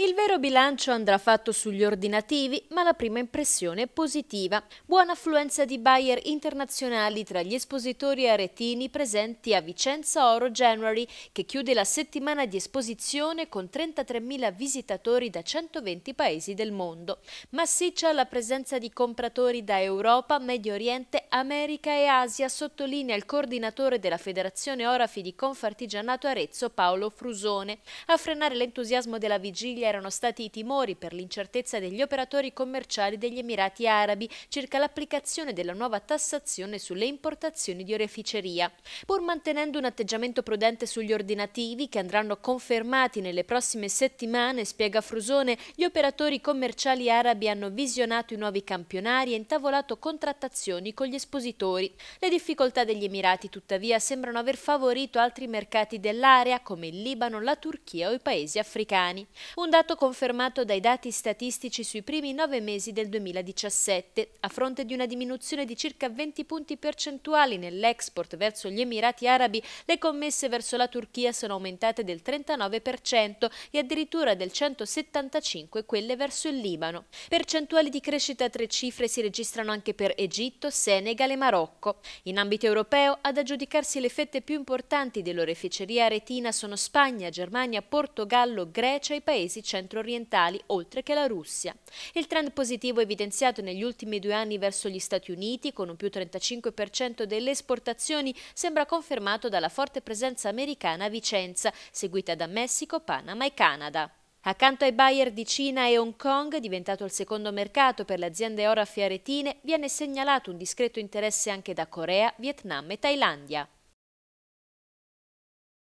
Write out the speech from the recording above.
Il vero bilancio andrà fatto sugli ordinativi, ma la prima impressione è positiva. Buona affluenza di buyer internazionali tra gli espositori aretini presenti a Vicenza Oro January, che chiude la settimana di esposizione con 33.000 visitatori da 120 paesi del mondo. Massiccia la presenza di compratori da Europa, Medio Oriente, America e Asia, sottolinea il coordinatore della Federazione Orafi di Confartigianato Arezzo Paolo Frusone. A frenare l'entusiasmo della vigilia erano stati i timori per l'incertezza degli operatori commerciali degli Emirati Arabi circa l'applicazione della nuova tassazione sulle importazioni di oreficeria. Pur mantenendo un atteggiamento prudente sugli ordinativi che andranno confermati nelle prossime settimane, spiega Frusone, gli operatori commerciali arabi hanno visionato i nuovi campionari e intavolato contrattazioni con gli espositori. Le difficoltà degli Emirati tuttavia sembrano aver favorito altri mercati dell'area come il Libano, la Turchia o i paesi africani. Un dato confermato dai dati statistici sui primi nove mesi del 2017, a fronte di una diminuzione di circa 20 punti percentuali nell'export verso gli Emirati Arabi, le commesse verso la Turchia sono aumentate del 39% e addirittura del 175% quelle verso il Libano. Percentuali di crescita a tre cifre si registrano anche per Egitto, Senegal e Marocco. In ambito europeo, ad aggiudicarsi le fette più importanti dell'oreficeria aretina sono Spagna, Germania, Portogallo, Grecia e paesi centro-orientali, oltre che la Russia. Il trend positivo evidenziato negli ultimi due anni verso gli Stati Uniti, con un più 35% delle esportazioni, sembra confermato dalla forte presenza americana a Vicenza, seguita da Messico, Panama e Canada. Accanto ai buyer di Cina e Hong Kong, diventato il secondo mercato per le aziende ora fiaretine, viene segnalato un discreto interesse anche da Corea, Vietnam e Thailandia.